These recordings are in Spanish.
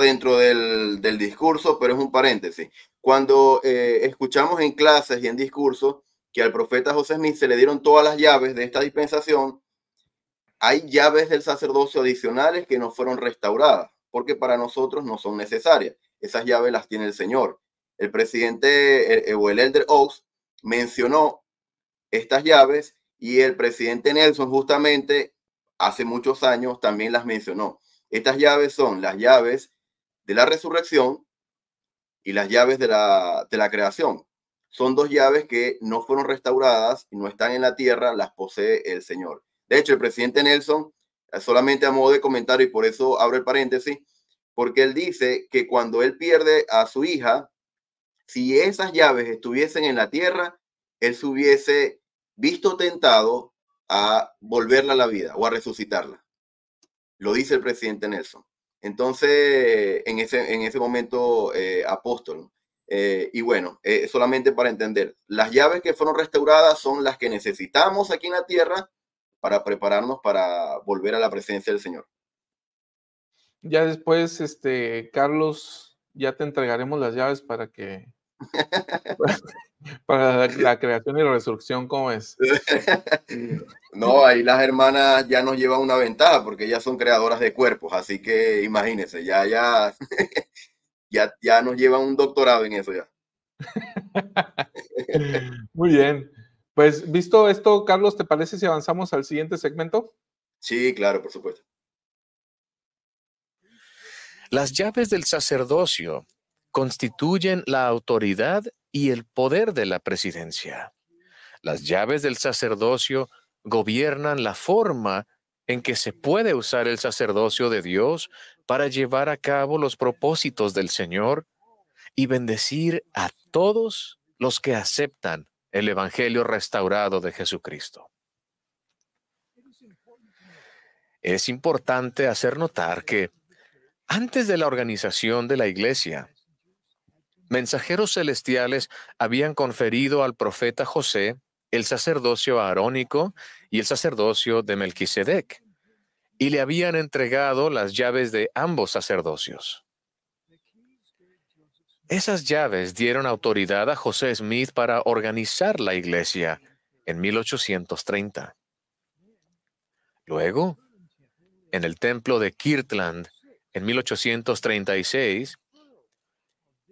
dentro del, del discurso, pero es un paréntesis. Cuando eh, escuchamos en clases y en discurso que al profeta José Smith se le dieron todas las llaves de esta dispensación, hay llaves del sacerdocio adicionales que no fueron restauradas, porque para nosotros no son necesarias. Esas llaves las tiene el Señor. El presidente eh, o el elder Oaks mencionó estas llaves y el presidente Nelson justamente hace muchos años también las mencionó. Estas llaves son las llaves de la resurrección y las llaves de la, creación. Son dos llaves que no fueron restauradas y no están en la tierra, las posee el Señor. De hecho, el presidente Nelson, eh, solamente a modo de comentario, y por eso abro el paréntesis, porque él dice que cuando él pierde a su hija, si esas llaves estuviesen en la tierra, él se hubiese visto tentado a volverla a la vida o a resucitarla. Lo dice el presidente Nelson. Entonces, en ese, en ese momento, eh, apóstol. Eh, y bueno, eh, solamente para entender, las llaves que fueron restauradas son las que necesitamos aquí en la tierra para prepararnos para volver a la presencia del Señor. Ya después, este, Carlos, ya te entregaremos las llaves para que Para la, creación y la resurrección, ¿cómo es? no, ahí las hermanas ya nos llevan una ventaja porque ellas son creadoras de cuerpos, así que imagínense, ya, ya, ya, ya nos llevan un doctorado en eso ya. Muy bien. Pues visto esto, Carlos, ¿te parece si avanzamos al siguiente segmento? Sí, claro, por supuesto. Las llaves del sacerdocio constituyen la autoridad y el poder de la presidencia. Las llaves del sacerdocio gobiernan la forma en que se puede usar el sacerdocio de Dios para llevar a cabo los propósitos del Señor y bendecir a todos los que aceptan el Evangelio restaurado de Jesucristo. Es importante hacer notar que antes de la organización de la Iglesia, mensajeros celestiales habían conferido al profeta José el sacerdocio arónico y el sacerdocio de Melquisedec, y le habían entregado las llaves de ambos sacerdocios. Esas llaves dieron autoridad a José Smith para organizar la iglesia en 1830. Luego, en el templo de Kirtland, en 1836,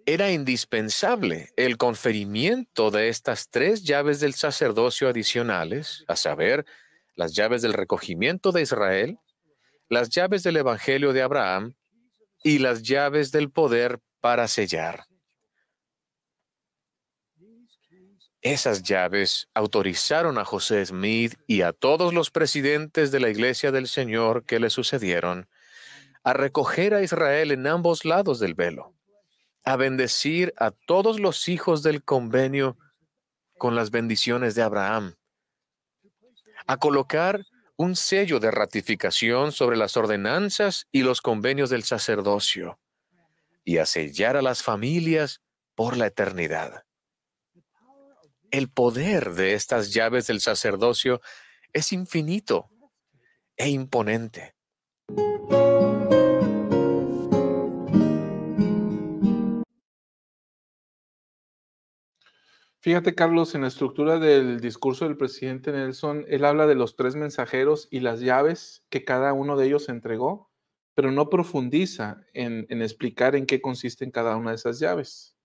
era indispensable el conferimiento de estas tres llaves del sacerdocio adicionales, a saber, las llaves del recogimiento de Israel, las llaves del Evangelio de Abraham y las llaves del poder para sellar. Esas llaves autorizaron a José Smith y a todos los presidentes de la Iglesia del Señor que le sucedieron a recoger a Israel en ambos lados del velo a bendecir a todos los hijos del convenio con las bendiciones de Abraham, a colocar un sello de ratificación sobre las ordenanzas y los convenios del sacerdocio y a sellar a las familias por la eternidad. El poder de estas llaves del sacerdocio es infinito e imponente. Fíjate, Carlos, en la estructura del discurso del presidente Nelson, él habla de los tres mensajeros y las llaves que cada uno de ellos entregó, pero no profundiza en, explicar en qué consisten cada una de esas llaves.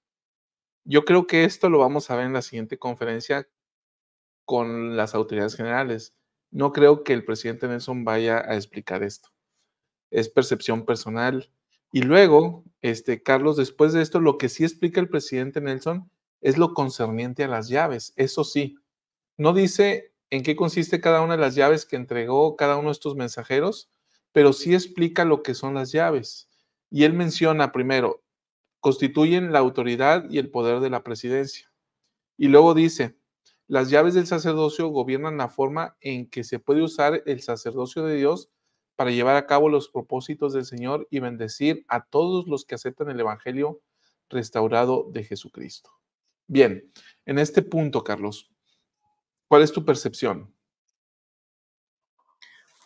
Yo creo que esto lo vamos a ver en la siguiente conferencia con las autoridades generales. No creo que el presidente Nelson vaya a explicar esto. Es percepción personal. Y luego, este, Carlos, después de esto, lo que sí explica el presidente Nelson es lo concerniente a las llaves, eso sí. No dice en qué consiste cada una de las llaves que entregó cada uno de estos mensajeros, pero sí explica lo que son las llaves. Y él menciona primero, constituyen la autoridad y el poder de la presidencia. Y luego dice, las llaves del sacerdocio gobiernan la forma en que se puede usar el sacerdocio de Dios para llevar a cabo los propósitos del Señor y bendecir a todos los que aceptan el Evangelio restaurado de Jesucristo. Bien, en este punto, Carlos, ¿cuál es tu percepción?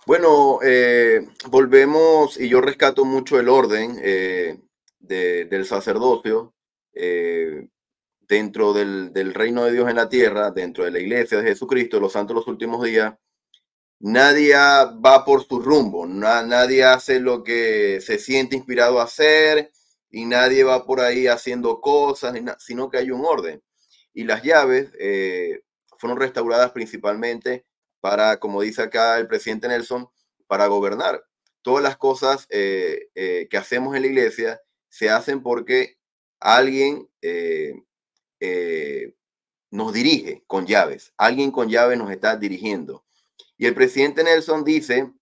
Bueno, eh, volvemos y yo rescato mucho el orden eh, del sacerdocio eh, dentro del, reino de Dios en la tierra, dentro de la iglesia de Jesucristo, los santos de los últimos días. Nadie va por su rumbo, nadie hace lo que se siente inspirado a hacer, y nadie va por ahí haciendo cosas, sino que hay un orden. Y las llaves eh, fueron restauradas principalmente para, como dice acá el presidente Nelson, para gobernar. Todas las cosas eh, eh, que hacemos en la iglesia se hacen porque alguien nos dirige con llaves, alguien con llaves nos está dirigiendo. Y el presidente Nelson dice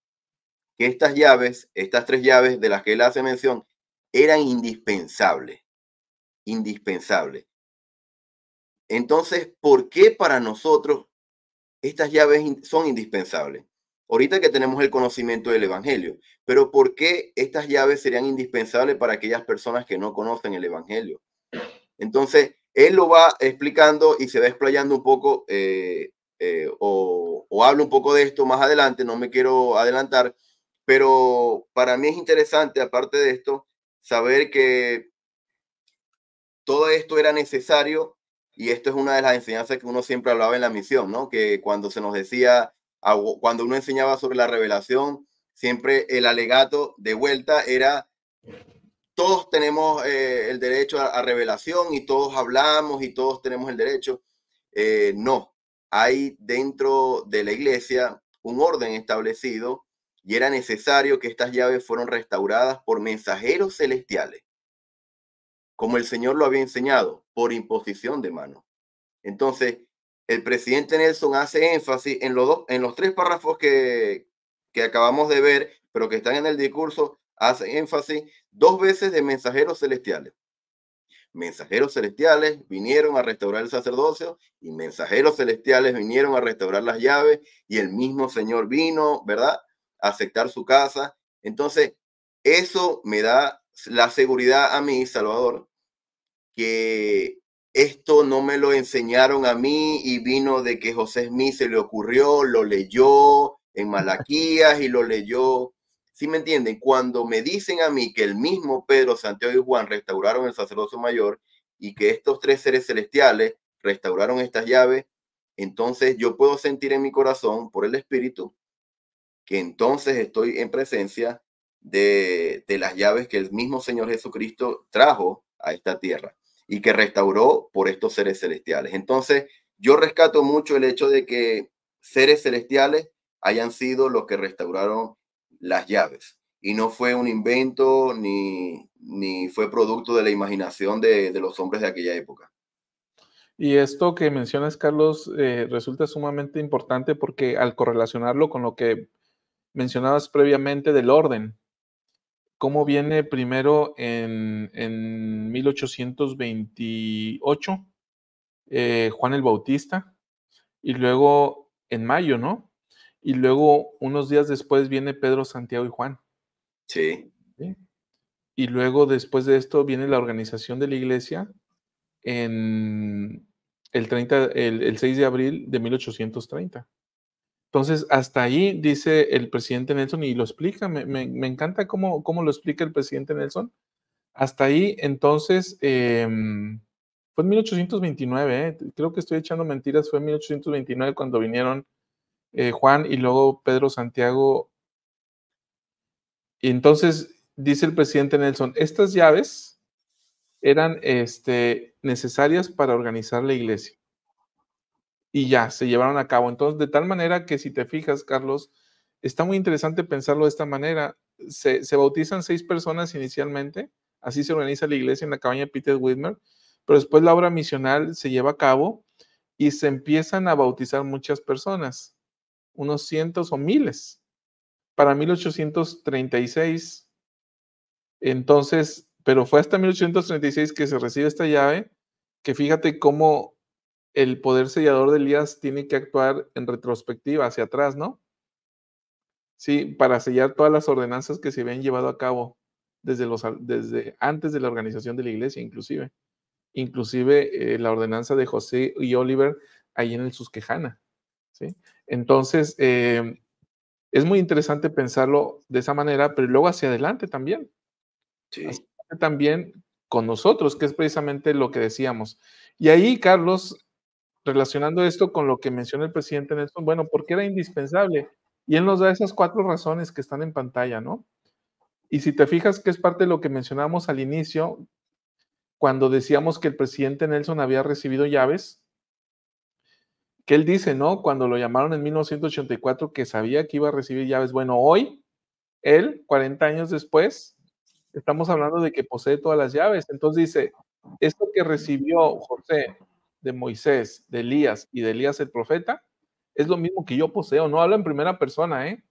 que estas llaves, estas tres llaves de las que él hace mención, eran indispensables, indispensables. Entonces, ¿por qué para nosotros estas llaves son indispensables? Ahorita que tenemos el conocimiento del Evangelio, pero ¿por qué estas llaves serían indispensables para aquellas personas que no conocen el Evangelio? Entonces, él lo va explicando y se va explayando un poco eh, eh, o, o hablo un poco de esto más adelante, no me quiero adelantar, pero para mí es interesante, aparte de esto, saber que todo esto era necesario y esto es una de las enseñanzas que uno siempre hablaba en la misión, ¿no? Que cuando se nos decía, cuando uno enseñaba sobre la revelación, siempre el alegato de vuelta era, todos tenemos eh, el derecho a, revelación y todos hablamos y todos tenemos el derecho. Eh, no, hay dentro de la iglesia un orden establecido y era necesario que estas llaves fueron restauradas por mensajeros celestiales, como el Señor lo había enseñado, por imposición de mano. Entonces, el presidente Nelson hace énfasis en los, dos, en los tres párrafos que, que acabamos de ver, pero que están en el discurso, hace énfasis dos veces de mensajeros celestiales. Mensajeros celestiales vinieron a restaurar el sacerdocio y mensajeros celestiales vinieron a restaurar las llaves y el mismo Señor vino, ¿verdad? aceptar su casa. Entonces, eso me da la seguridad a mí, Salvador, que esto no me lo enseñaron a mí y vino de que José Smith se le ocurrió, lo leyó en Malaquías y lo leyó. ¿Sí me entienden? Cuando me dicen a mí que el mismo Pedro, Santiago y Juan restauraron el sacerdocio mayor y que estos tres seres celestiales restauraron estas llaves, entonces yo puedo sentir en mi corazón por el Espíritu que entonces estoy en presencia de, las llaves que el mismo Señor Jesucristo trajo a esta tierra y que restauró por estos seres celestiales. Entonces, yo rescato mucho el hecho de que seres celestiales hayan sido los que restauraron las llaves. Y no fue un invento ni, fue producto de la imaginación de, los hombres de aquella época. Y esto que mencionas, Carlos, eh, resulta sumamente importante porque al correlacionarlo con lo que mencionabas previamente del orden. ¿Cómo viene primero en, en 1828 eh, Juan el Bautista? Y luego en mayo, ¿no? Y luego unos días después viene Pedro, Santiago y Juan. Sí. Y luego después de esto viene la organización de la iglesia en el, 30, el, el 6 de abril de 1830. Entonces, hasta ahí dice el presidente Nelson y lo explica, me, encanta cómo, lo explica el presidente Nelson. Hasta ahí, entonces, em, fue en 1829, ¿eh? creo que estoy echando mentiras, fue en 1829 cuando vinieron eh, Juan y luego Pedro Santiago. Y entonces dice el presidente Nelson, estas llaves eran este, necesarias para organizar la iglesia y ya se llevaron a cabo. Entonces, de tal manera que si te fijas, Carlos, está muy interesante pensarlo de esta manera. Se, bautizan seis personas inicialmente, así se organiza la iglesia en la cabaña Peter Whitmer, pero después la obra misional se lleva a cabo y se empiezan a bautizar muchas personas, unos cientos o miles. Para 1836, entonces, pero fue hasta 1836 que se recibe esta llave, que fíjate cómo el poder sellador de Elías tiene que actuar en retrospectiva, hacia atrás, ¿no? Sí, para sellar todas las ordenanzas que se habían llevado a cabo desde, los, desde antes de la organización de la iglesia, inclusive. Inclusive eh, la ordenanza de José y Oliver ahí en el Susquejana. ¿sí? Entonces, em, es muy interesante pensarlo de esa manera, pero luego hacia adelante también. Sí. también con nosotros, que es precisamente lo que decíamos. Y ahí, Carlos, relacionando esto con lo que menciona el presidente Nelson, bueno, porque era indispensable. Y él nos da esas cuatro razones que están en pantalla, ¿no? Y si te fijas que es parte de lo que mencionamos al inicio, cuando decíamos que el presidente Nelson había recibido llaves, que él dice, ¿no? Cuando lo llamaron en 1984 que sabía que iba a recibir llaves. Bueno, hoy, él, 40 años después, estamos hablando de que posee todas las llaves. Entonces dice, esto que recibió José de Moisés, de Elías y de Elías el profeta es lo mismo que yo poseo. No habla en primera persona, ¿eh?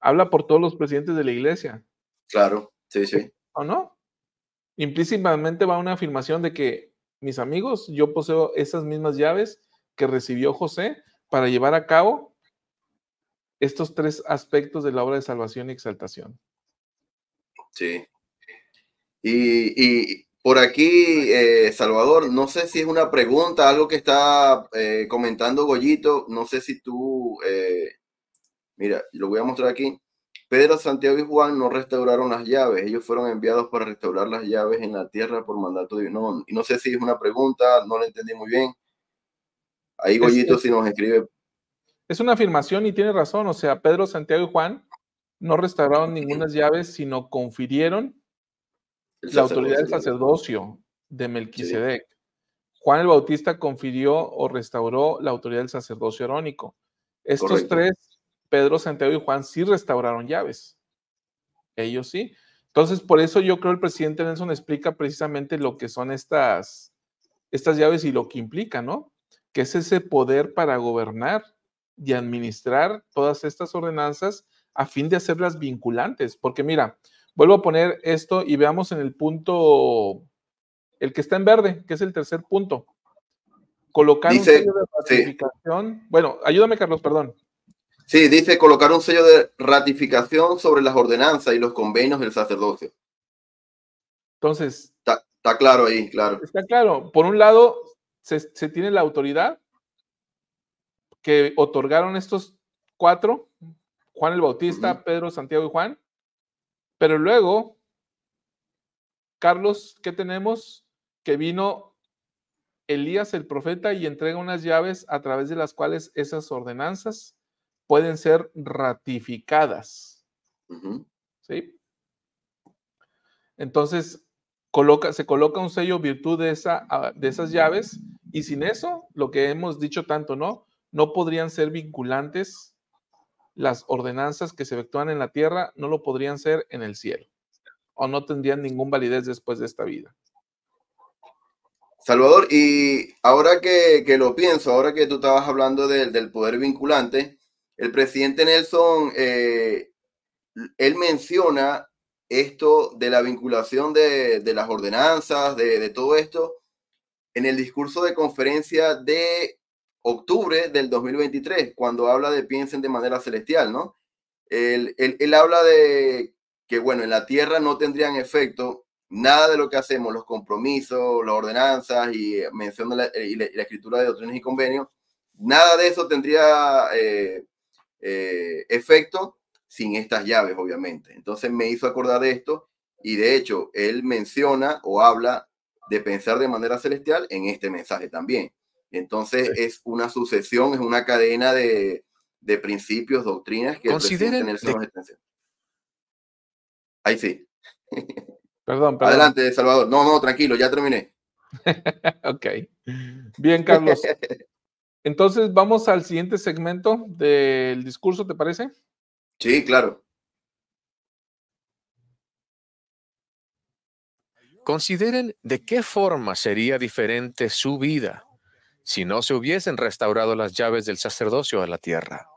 Habla por todos los presidentes de la iglesia. Claro, sí, sí. ¿O no? Implícitamente va una afirmación de que, mis amigos, yo poseo esas mismas llaves que recibió José para llevar a cabo estos tres aspectos de la obra de salvación y exaltación. Sí. Y, y, por aquí, eh, Salvador, no sé si es una pregunta, algo que está eh, comentando Goyito, no sé si tú, eh, mira, lo voy a mostrar aquí. Pedro, Santiago y Juan no restauraron las llaves, ellos fueron enviados para restaurar las llaves en la tierra por mandato de no, y no sé si es una pregunta, no la entendí muy bien. Ahí Goyito si nos escribe. Es una afirmación y tiene razón, o sea, Pedro, Santiago y Juan no restauraron ninguna llaves, sino confirieron la autoridad del sacerdocio de Melquisedec. Juan el Bautista confirió o restauró la autoridad del sacerdocio arónico. Estos tres, Pedro, Santiago y Juan, sí restauraron llaves. Ellos sí. Entonces, por eso yo creo que el presidente Nelson explica precisamente lo que son estas, estas llaves y lo que implica, ¿no? Que es ese poder para gobernar y administrar todas estas ordenanzas a fin de hacerlas vinculantes. Porque mira, Vuelvo a poner esto y veamos en el punto, el que está en verde, que es el tercer punto. Colocar un sello de ratificación. Bueno, ayúdame, Carlos, perdón. Sí, dice colocar un sello de ratificación sobre las ordenanzas y los convenios del sacerdocio. Entonces. Está, claro ahí, claro. Está claro. Por un lado, se, tiene la autoridad que otorgaron estos cuatro, Juan el Bautista, Pedro, Santiago y Juan, pero luego, Carlos, ¿qué tenemos? Que vino Elías el profeta y entrega unas llaves a través de las cuales esas ordenanzas pueden ser ratificadas. ¿Sí? Entonces, se coloca un sello virtud de, ah, de esas llaves y sin eso, lo que hemos dicho tanto, ¿no? No podrían ser vinculantes las ordenanzas que se efectúan en la tierra no lo podrían ser en el cielo, o no tendrían ningún validez después de esta vida. Salvador, y ahora que, lo pienso, ahora que tú estabas hablando del poder vinculante, el presidente Nelson, eh, él menciona esto de la vinculación de, las ordenanzas, de, todo esto, en el discurso de conferencia de octubre del 2023, cuando habla de piensen de manera celestial, ¿no? Él, habla de que, bueno, en la tierra no tendrían efecto nada de lo que hacemos, los compromisos, las ordenanzas y eh, menciona eh, la, escritura de doctrinas y convenios, nada de eso tendría eh, efecto sin estas llaves, obviamente. Entonces me hizo acordar de esto y de hecho él menciona o habla de pensar de manera celestial en este mensaje también. Entonces es una sucesión, es una cadena de, principios, doctrinas que consideren el de... Ahí sí. Perdón, perdón. Adelante, Salvador. No, no, tranquilo, ya terminé. ok. Bien, Carlos. Entonces vamos al siguiente segmento del discurso, ¿te parece? Sí, claro. Consideren de qué forma sería diferente su vida si no se hubiesen restaurado las llaves del sacerdocio a la tierra.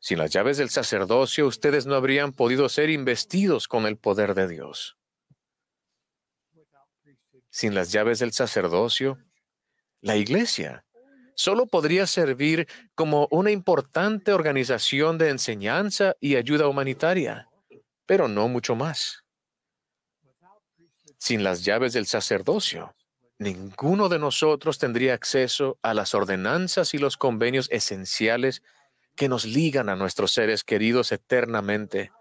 Sin las llaves del sacerdocio, ustedes no habrían podido ser investidos con el poder de Dios. Sin las llaves del sacerdocio, la iglesia solo podría servir como una importante organización de enseñanza y ayuda humanitaria, pero no mucho más. Sin las llaves del sacerdocio, ninguno de nosotros tendría acceso a las ordenanzas y los convenios esenciales que nos ligan a nuestros seres queridos eternamente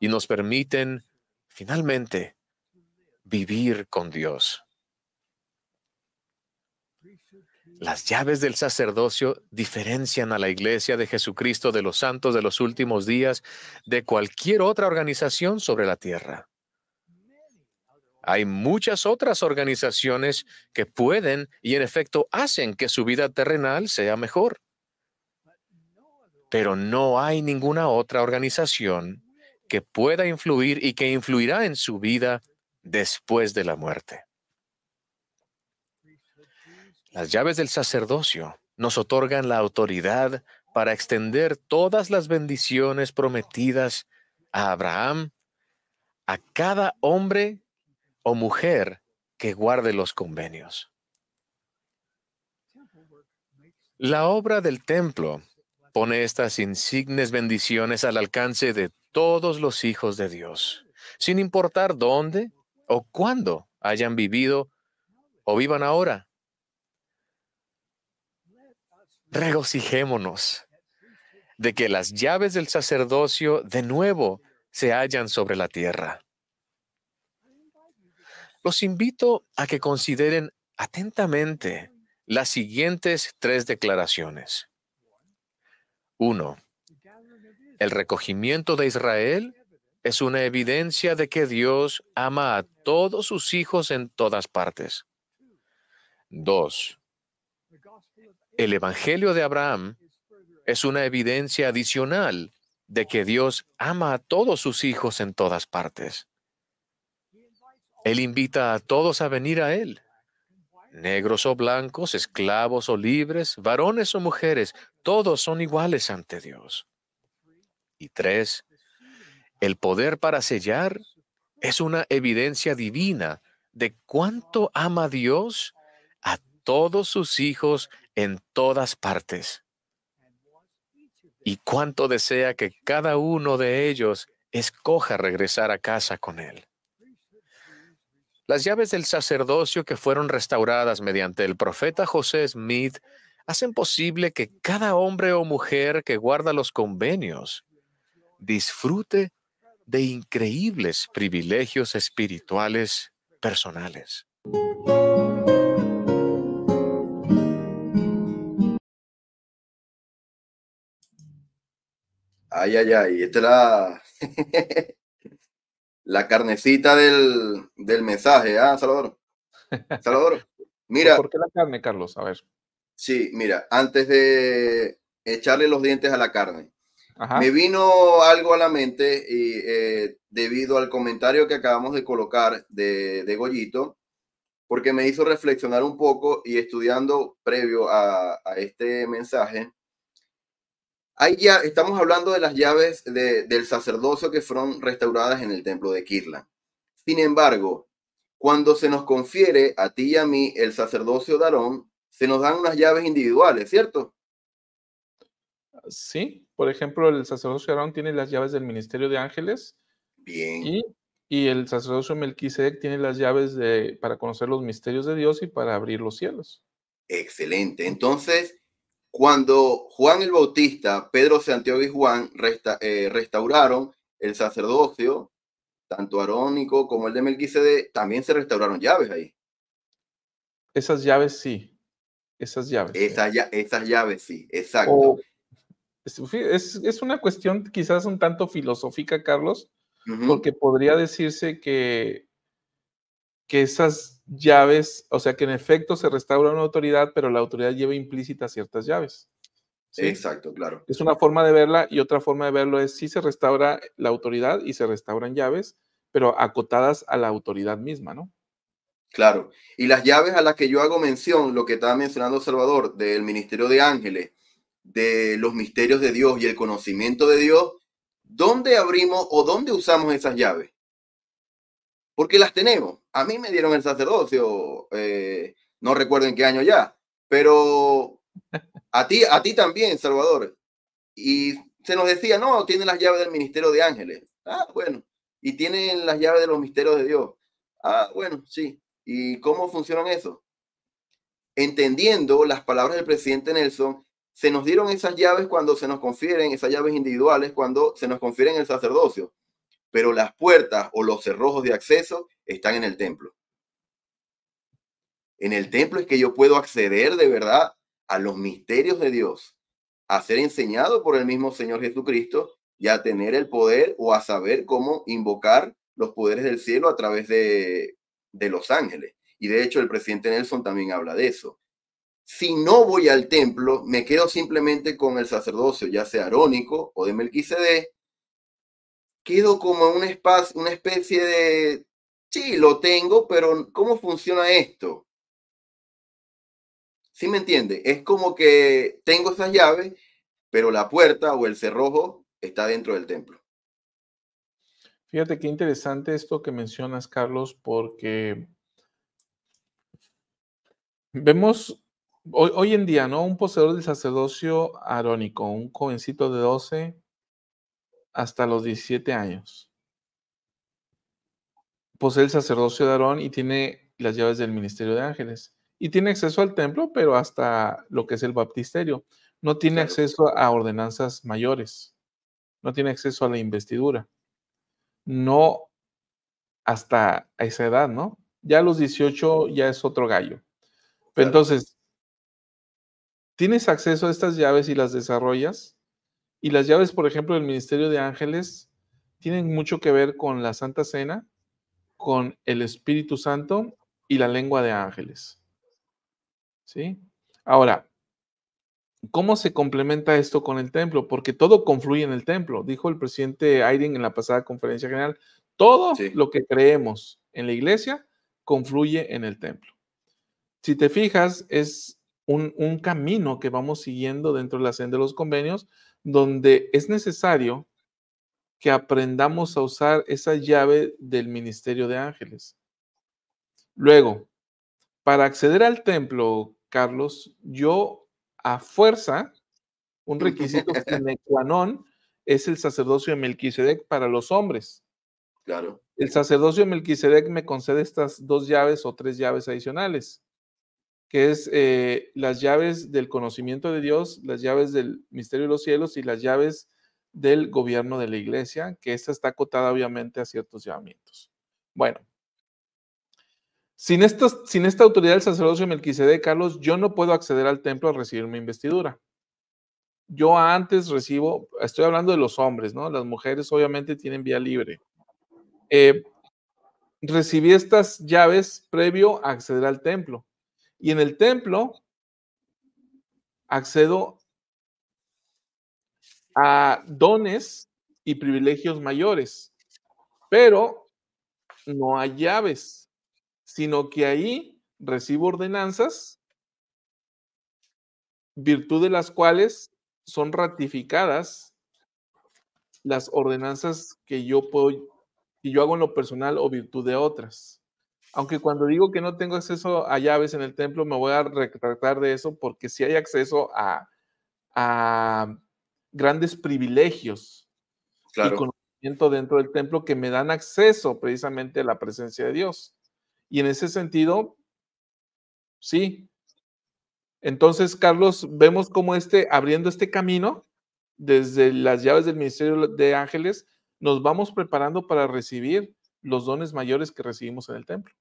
y nos permiten, finalmente, vivir con Dios. Las llaves del sacerdocio diferencian a la Iglesia de Jesucristo de los santos de los últimos días de cualquier otra organización sobre la tierra. Hay muchas otras organizaciones que pueden y en efecto hacen que su vida terrenal sea mejor. Pero no hay ninguna otra organización que pueda influir y que influirá en su vida después de la muerte. Las llaves del sacerdocio nos otorgan la autoridad para extender todas las bendiciones prometidas a Abraham, a cada hombre o mujer que guarde los convenios. La obra del templo pone estas insignes bendiciones al alcance de todos los hijos de Dios, sin importar dónde o cuándo hayan vivido o vivan ahora. Regocijémonos de que las llaves del sacerdocio de nuevo se hallan sobre la tierra los invito a que consideren atentamente las siguientes tres declaraciones. Uno, el recogimiento de Israel es una evidencia de que Dios ama a todos sus hijos en todas partes. Dos, el Evangelio de Abraham es una evidencia adicional de que Dios ama a todos sus hijos en todas partes. Él invita a todos a venir a Él, negros o blancos, esclavos o libres, varones o mujeres, todos son iguales ante Dios. Y tres, el poder para sellar es una evidencia divina de cuánto ama Dios a todos sus hijos en todas partes y cuánto desea que cada uno de ellos escoja regresar a casa con Él. Las llaves del sacerdocio que fueron restauradas mediante el profeta José Smith hacen posible que cada hombre o mujer que guarda los convenios disfrute de increíbles privilegios espirituales personales. Ay, ay, ay, este la carnecita del, del mensaje, ¿ah, Salvador? Salvador, mira. ¿Por qué la carne, Carlos? A ver. Sí, mira, antes de echarle los dientes a la carne, me vino algo a la mente eh, debido al comentario que acabamos de colocar de, de, Goyito, porque me hizo reflexionar un poco y estudiando previo a, a este mensaje, Ahí ya estamos hablando de las llaves del sacerdocio que fueron restauradas en el templo de Kirla. Sin embargo, cuando se nos confiere a ti y a mí el sacerdocio de Aarón, se nos dan unas llaves individuales, ¿cierto? Sí, por ejemplo, el sacerdocio de Aarón tiene las llaves del ministerio de ángeles. Bien. Y, el sacerdocio Melquisedec tiene las llaves para conocer los misterios de Dios y para abrir los cielos. Excelente. Entonces, cuando Juan el Bautista, Pedro, Santiago y Juan eh, restauraron el sacerdocio, tanto arónico como el de Melquisede, también se restauraron llaves ahí. Esas llaves sí. Esas llaves. Esas, llaves sí, exacto. es, una cuestión quizás un tanto filosófica, Carlos, porque podría decirse que, que esas llaves, o sea que en efecto se restaura una autoridad, pero la autoridad lleva implícita ciertas llaves. Exacto, claro. Es una forma de verla y otra forma de verlo es si se restaura la autoridad y se restauran llaves, pero acotadas a la autoridad misma, ¿no? Claro. Y las llaves a las que yo hago mención, lo que estaba mencionando Salvador, del Ministerio de Ángeles, de los misterios de Dios y el conocimiento de Dios, ¿dónde abrimos o dónde usamos esas llaves? porque las tenemos. A mí me dieron el sacerdocio, eh, no recuerdo en qué año ya, pero a ti, a ti también, Salvador. Y se nos decía, no, tienen las llaves del ministerio de ángeles. Ah, bueno. Y tienen las llaves de los misterios de Dios. Ah, bueno, sí. ¿Y cómo funcionan eso? Entendiendo las palabras del presidente Nelson, se nos dieron esas llaves cuando se nos confieren, esas llaves individuales, cuando se nos confieren el sacerdocio pero las puertas o los cerrojos de acceso están en el templo. En el templo es que yo puedo acceder de verdad a los misterios de Dios, a ser enseñado por el mismo Señor Jesucristo y a tener el poder o a saber cómo invocar los poderes del cielo a través de, los ángeles. Y de hecho el presidente Nelson también habla de eso. Si no voy al templo, me quedo simplemente con el sacerdocio, ya sea arónico o de Melquisede, quedo como un espacio, una especie de, sí, lo tengo, pero ¿cómo funciona esto? ¿Sí me entiende? Es como que tengo esas llaves, pero la puerta o el cerrojo está dentro del templo. Fíjate qué interesante esto que mencionas, Carlos, porque vemos hoy, hoy en día, ¿no? Un poseedor del sacerdocio arónico, un jovencito de 12 hasta los 17 años. Posee el sacerdocio de Aarón y tiene las llaves del ministerio de ángeles. Y tiene acceso al templo, pero hasta lo que es el baptisterio. No tiene acceso a ordenanzas mayores. No tiene acceso a la investidura. No hasta esa edad, ¿no? Ya a los 18 ya es otro gallo. entonces, tienes acceso a estas llaves y las desarrollas, y las llaves, por ejemplo, del ministerio de ángeles tienen mucho que ver con la Santa Cena, con el Espíritu Santo y la lengua de ángeles. ¿Sí? Ahora, ¿cómo se complementa esto con el templo? Porque todo confluye en el templo, dijo el presidente Aiden en la pasada conferencia general. Todo lo que creemos en la iglesia confluye en el templo. Si te fijas, es un, un, camino que vamos siguiendo dentro de la senda de los convenios donde es necesario que aprendamos a usar esa llave del ministerio de ángeles. Luego, para acceder al templo, Carlos, yo a fuerza, un requisito que el planón es el sacerdocio de Melquisedec para los hombres. Claro. El sacerdocio de Melquisedec me concede estas dos llaves o tres llaves adicionales que es eh, las llaves del conocimiento de Dios, las llaves del misterio de los cielos y las llaves del gobierno de la iglesia, que esta está acotada obviamente a ciertos llamamientos. Bueno, sin, sin esta autoridad del sacerdocio Melquisedec, Carlos, yo no puedo acceder al templo a recibir mi investidura. Yo antes recibo, estoy hablando de los hombres, ¿no? Las mujeres obviamente tienen vía libre. Eh, recibí estas llaves previo a acceder al templo. Y en el templo accedo a dones y privilegios mayores, pero no hay llaves, sino que ahí recibo ordenanzas, virtud de las cuales son ratificadas las ordenanzas que yo puedo, que yo hago en lo personal o virtud de otras. Aunque cuando digo que no tengo acceso a llaves en el templo, me voy a retratar de eso porque sí hay acceso a, grandes privilegios y conocimiento dentro del templo que me dan acceso precisamente a la presencia de Dios. Y en ese sentido, sí. Entonces, Carlos, vemos cómo este, abriendo este camino, desde las llaves del ministerio de ángeles, nos vamos preparando para recibir los dones mayores que recibimos en el templo.